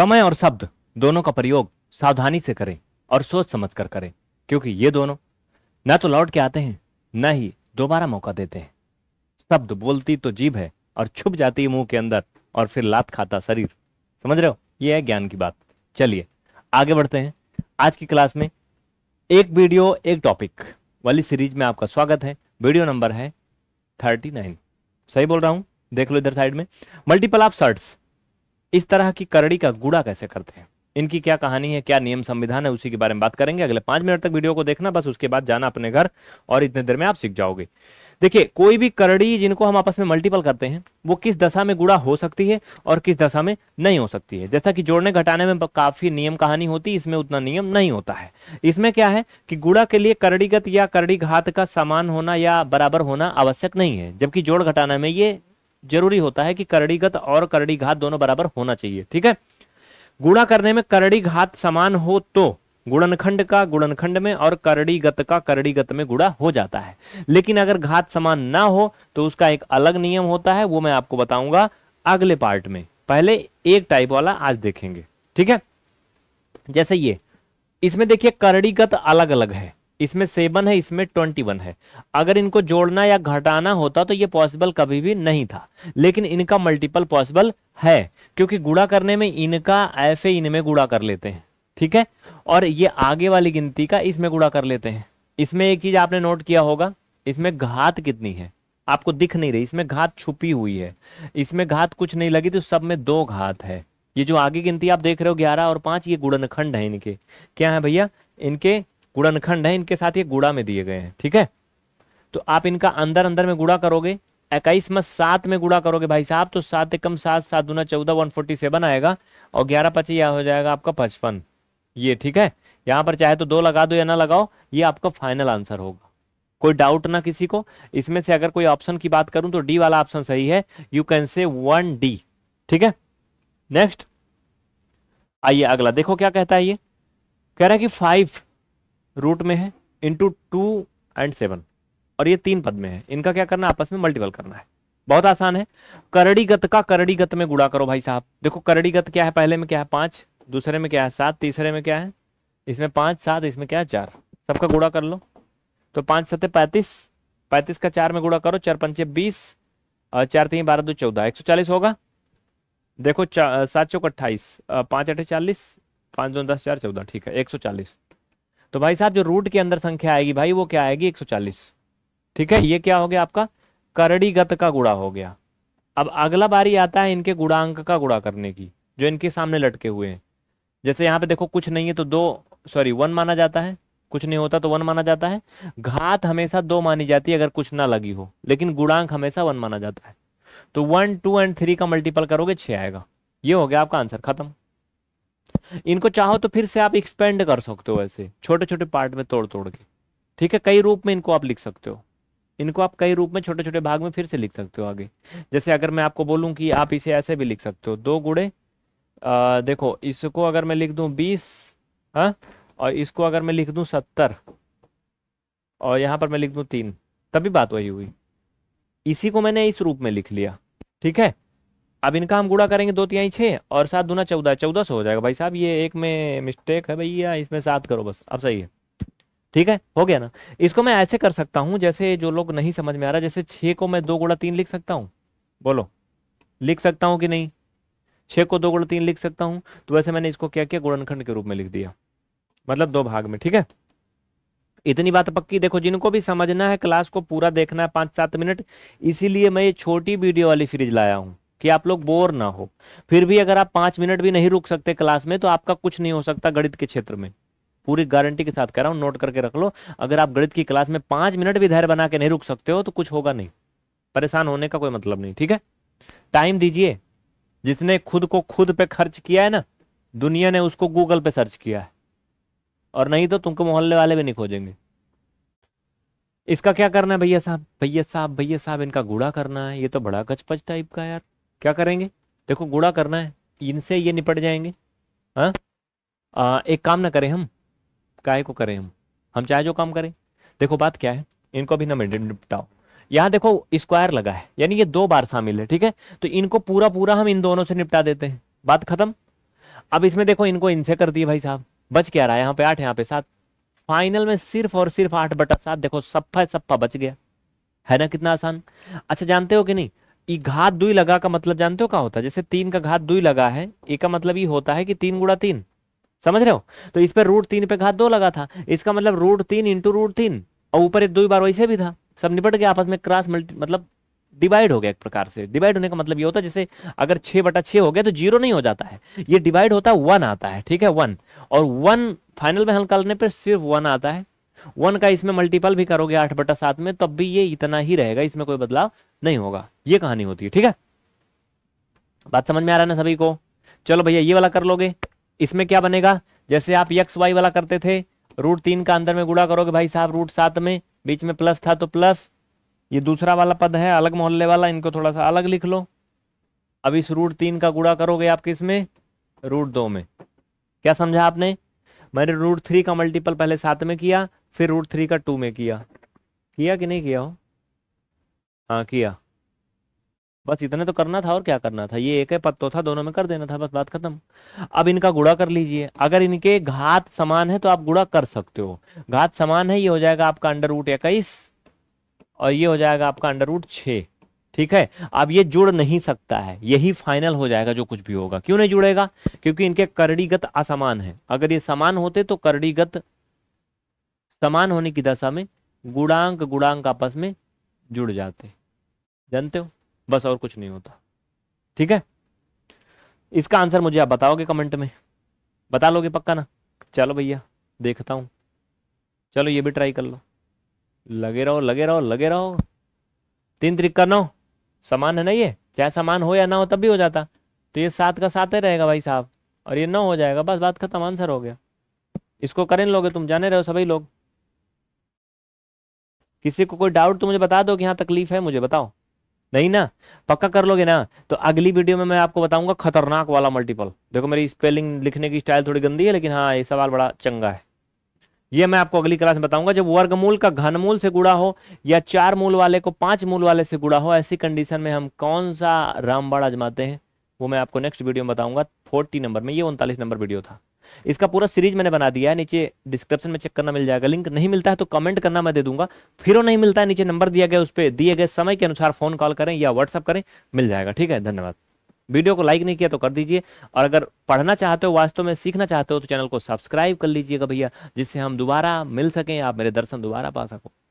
समय और शब्द दोनों का प्रयोग सावधानी से करें और सोच समझ कर करें क्योंकि ये दोनों न तो लौट के आते हैं न ही दोबारा मौका देते हैं शब्द बोलती तो जीभ है और छुप जाती है मुंह के अंदर और फिर लात खाता शरीर समझ रहे हो ये है ज्ञान की बात चलिए आगे बढ़ते हैं आज की क्लास में एक वीडियो एक टॉपिक वाली सीरीज में आपका स्वागत है वीडियो नंबर है थर्टी नाइन सही बोल रहा हूं देख लो इधर साइड में मल्टीपल ऑफ शर्ट्स इस तरह की करड़ी का गुड़ा कैसे करते हैं इनकी क्या कहानी है क्या नियम संविधान है उसी के बारे में बात करेंगे अगले पांच मिनट तक वीडियो को देखना बस उसके बाद जाना अपने घर और इतने देर में आप सीख जाओगे देखिए कोई भी करड़ी जिनको हम आपस में मल्टीपल करते हैं वो किस दशा में गुड़ा हो सकती है और किस दशा में नहीं हो सकती है जैसा कि जोड़ने घटाने में काफी नियम कहानी होती है इसमें उतना नियम नहीं होता है इसमें क्या है कि गुड़ा के लिए करड़ीगत या करड़ी घात का समान होना या बराबर होना आवश्यक नहीं है जबकि जोड़ घटाना में ये जरूरी होता है कि करड़ीगत और करड़ी घात दोनों बराबर होना चाहिए ठीक है गुणा करने में करड़ी घात समान हो तो गुणनखंड का गुणनखंड में और करड़ीगत का करड़ीगत में गुड़ा हो जाता है लेकिन अगर घात समान ना हो तो उसका एक अलग नियम होता है वो मैं आपको बताऊंगा अगले पार्ट में पहले एक टाइप वाला आज देखेंगे ठीक है जैसे ये इसमें देखिए करड़ीगत अलग अलग है इसमें सेवन है इसमें ट्वेंटी वन है अगर इनको जोड़ना या घटाना होता तो ये पॉसिबल कभी भी नहीं था लेकिन इनका मल्टीपल पॉसिबल है क्योंकि गुड़ा करने में इनका एफ ए इनमें गुड़ा कर लेते हैं ठीक है और ये आगे वाली गिनती का इसमें गुड़ा कर लेते हैं इसमें एक चीज आपने नोट किया होगा इसमें घात कितनी है आपको दिख नहीं रही इसमें घात छुपी हुई है इसमें घात कुछ नहीं लगी तो सब में दो घात है ये जो आगे गिनती आप देख रहे हो ग्यारह और पांच ये गुड़नखंड है इनके क्या है भैया इनके गुड़नखंड है इनके साथ ये गुड़ा में दिए गए हैं ठीक है तो आप इनका अंदर अंदर में गुड़ा करोगे इक्कीस में सात में गुड़ा करोगे भाई साहब तो सात एकम सात सात दूना चौदह वन फोर्टी सेवन आएगा और ग्यारह पची यह हो जाएगा आपका पचपन ये ठीक है यहाँ पर चाहे तो दो लगा दो या ना लगाओ ये आपका फाइनल आंसर होगा कोई डाउट ना किसी को इसमें से अगर कोई ऑप्शन की बात करूं तो डी वाला ऑप्शन सही है you can say one D ठीक है नेक्स्ट आइए अगला देखो क्या कहता है ये कह रहा है कि फाइव रूट में है इंटू टू एंड सेवन और ये तीन पद में है इनका क्या करना आपस में मल्टीपल करना है बहुत आसान है करड़ीगत का करड़ीगत में गुड़ा करो भाई साहब देखो करड़ीगत क्या है पहले में क्या है पांच दूसरे में क्या है सात तीसरे में क्या है इसमें पांच सात इसमें क्या है चार सबका गुड़ा कर लो तो पांच सत्य पैंतीस पैंतीस का चार में गुड़ा करो चार पंचे बीस और चार तीन बारह दो चौदह एक सौ चालीस होगा देखो सात चौक अट्ठाईस पांच अठे चालीस पांच दो दस चार चौदह ठीक है एक सौ चालीस तो भाई साहब जो रूट के अंदर संख्या आएगी भाई वो क्या आएगी 140 ठीक है ये क्या हो गया आपका गत का गुड़ा हो गया अब अगला बारी आता है इनके गुणांक का गुड़ा करने की जो इनके सामने लटके हुए हैं जैसे यहाँ पे देखो कुछ नहीं है तो दो सॉरी वन माना जाता है कुछ नहीं होता तो वन माना जाता है घात हमेशा दो मानी जाती है अगर कुछ ना लगी हो लेकिन गुणांक हमेशा वन माना जाता है तो वन टू एंड थ्री का मल्टीपल करोगे छह आएगा ये हो गया आपका आंसर खत्म इनको चाहो तो फिर से आप एक्सपेंड कर सकते हो ऐसे छोटे छोटे पार्ट में तोड़ तोड़ के ठीक है कई रूप में इनको आप लिख सकते हो इनको आप कई रूप में छोटे छोटे भाग में फिर से लिख सकते हो आगे जैसे अगर मैं आपको बोलूँ कि आप इसे ऐसे भी लिख सकते हो दो गुड़े आ, देखो इसको अगर मैं लिख दूं बीस हाँ और इसको अगर मैं लिख दूं सत्तर और यहां पर मैं लिख दूं तीन तभी बात वही हुई इसी को मैंने इस रूप में लिख लिया ठीक है अब इनका हम गुड़ा करेंगे दो तिहाई छः और सात दूना चौदह चौदह सौ हो जाएगा भाई साहब ये एक में मिस्टेक है भैया इसमें सात करो बस अब सही है ठीक है हो गया ना इसको मैं ऐसे कर सकता हूँ जैसे जो लोग नहीं समझ में आ रहा जैसे छः को मैं दो गुड़ा तीन लिख सकता हूँ बोलो लिख सकता हूँ कि नहीं छः को दो गुड़ा तीन लिख सकता हूँ तो वैसे मैंने इसको क्या किया गुड़नखंड के रूप में लिख दिया मतलब दो भाग में ठीक है इतनी बात पक्की देखो जिनको भी समझना है क्लास को पूरा देखना है पाँच सात मिनट इसीलिए मैं ये छोटी वीडियो वाली फ्रिज लाया हूँ कि आप लोग बोर ना हो फिर भी अगर आप पांच मिनट भी नहीं रुक सकते क्लास में तो आपका कुछ नहीं हो सकता गणित के क्षेत्र में पूरी गारंटी के साथ कह रहा हूं नोट करके रख लो अगर आप गणित की क्लास में पांच मिनट भी धैर्य बना के नहीं रुक सकते हो तो कुछ होगा नहीं परेशान होने का कोई मतलब नहीं ठीक है टाइम दीजिए जिसने खुद को खुद पे खर्च किया है ना दुनिया ने उसको गूगल पे सर्च किया है और नहीं तो तुमको मोहल्ले वाले भी नहीं खोजेंगे इसका क्या करना है भैया साहब भैया साहब भैया साहब इनका गुड़ा करना है ये तो बड़ा गचपच टाइप का यार क्या करेंगे देखो गुड़ा करना है इनसे ये निपट जाएंगे हाँ एक काम ना करें हम काय को करें हम हम चाहे जो काम करें देखो बात क्या है इनको अभी ना निपटाओ यहाँ देखो स्क्वायर लगा है यानी ये दो बार शामिल है ठीक है तो इनको पूरा पूरा हम इन दोनों से निपटा देते हैं बात खत्म अब इसमें देखो इनको इनसे कर दिए भाई साहब बच क्या रहा है यहाँ पे आठ यहाँ पे सात फाइनल में सिर्फ और सिर्फ आठ बटा सात देखो सप्फा सप्फा बच गया है ना कितना आसान अच्छा जानते हो कि नहीं घात दुई लगा का मतलब जानते हो क्या होता है जैसे तीन का घात दुई लगा है एक का मतलब ये होता है कि तीन गुड़ा तीन समझ रहे हो तो इस पर रूट तीन पे घात दो लगा था इसका मतलब रूट तीन इंटू रूट तीन और ऊपर एक दो बार वैसे भी था सब निपट गया आपस में क्रॉस मल्टी मतलब डिवाइड हो गया एक प्रकार से डिवाइड होने का मतलब ये होता है जैसे अगर छह बटा छह हो गया तो जीरो नहीं हो जाता है ये डिवाइड होता है वन आता है ठीक है वन और वन फाइनल में हल करने पर सिर्फ वन आता है वन का इसमें मल्टीपल भी करोगे आठ बटा सात में तब भी ये इतना ही रहेगा इसमें कोई बदलाव नहीं होगा ये कहानी होती है ठीक है बात समझ में आ रहा है ना सभी को चलो भैया ये वाला कर लोगे इसमें क्या बनेगा जैसे आप यक्स वाई वाला करते थे रूट तीन का अंदर में गुड़ा करोगे भाई साहब रूट सात में बीच में प्लस था तो प्लस ये दूसरा वाला पद है अलग मोहल्ले वाला इनको थोड़ा सा अलग लिख लो अब इस रूट तीन का गुड़ा करोगे आप किस में रूट दो में क्या समझा आपने मैंने रूट थ्री का मल्टीपल पहले सात में किया फिर रूट थ्री का टू में किया किया कि नहीं किया हो हाँ किया बस इतने तो करना था और क्या करना था ये एक है पत्तो था दोनों में कर देना था बस बात खत्म अब इनका गुड़ा कर लीजिए अगर इनके घात समान है तो आप गुड़ा कर सकते हो घात समान है ये हो जाएगा आपका अंडर रूट इक्कीस और ये हो जाएगा आपका अंडर रूट छ ठीक है अब ये जुड़ नहीं सकता है यही फाइनल हो जाएगा जो कुछ भी होगा क्यों नहीं जुड़ेगा क्योंकि इनके करड़ीगत असमान है अगर ये समान होते तो करड़ीगत समान होने की दशा में गुणांक गुणांक आपस में जुड़ जाते जानते हो बस और कुछ नहीं होता ठीक है इसका आंसर मुझे आप बताओगे कमेंट में बता लोगे पक्का ना चलो भैया देखता हूं चलो ये भी ट्राई कर लो लगे रहो लगे रहो लगे रहो तीन त्रिक नौ समान है ना ये चाहे समान हो या ना हो तब भी हो जाता तो ये सात का सात ही रहेगा भाई साहब और ये नौ हो जाएगा बस बात खत्म आंसर हो गया इसको करें लोगे तुम जाने रहो सभी लोग किसी को कोई डाउट तो मुझे बता दो कि यहाँ तकलीफ है मुझे बताओ नहीं ना पक्का कर लोगे ना तो अगली वीडियो में मैं आपको बताऊंगा खतरनाक वाला मल्टीपल देखो मेरी स्पेलिंग लिखने की स्टाइल थोड़ी गंदी है लेकिन हाँ ये सवाल बड़ा चंगा है ये मैं आपको अगली क्लास में बताऊंगा जब वर्गमूल का घनमूल से गुड़ा हो या चार मूल वाले को पांच मूल वाले से गुड़ा हो ऐसी कंडीशन में हम कौन सा रामबाड़ आजमाते हैं वो मैं आपको नेक्स्ट वीडियो में बताऊंगा फोर्टी नंबर में ये उनतालीस नंबर वीडियो था इसका पूरा सीरीज मैंने बना दिया है नीचे डिस्क्रिप्शन में चेक करना मिल जाएगा लिंक नहीं मिलता है तो कमेंट करना मैं दे दूंगा फिर वो नहीं मिलता है नीचे नंबर दिया गया उस पर दिए गए समय के अनुसार फोन कॉल करें या व्हाट्सअप करें मिल जाएगा ठीक है धन्यवाद वीडियो को लाइक नहीं किया तो कर दीजिए और अगर पढ़ना चाहते हो वास्तव में सीखना चाहते हो तो चैनल को सब्सक्राइब कर लीजिएगा भैया जिससे हम दोबारा मिल सकें आप मेरे दर्शन दोबारा पा सको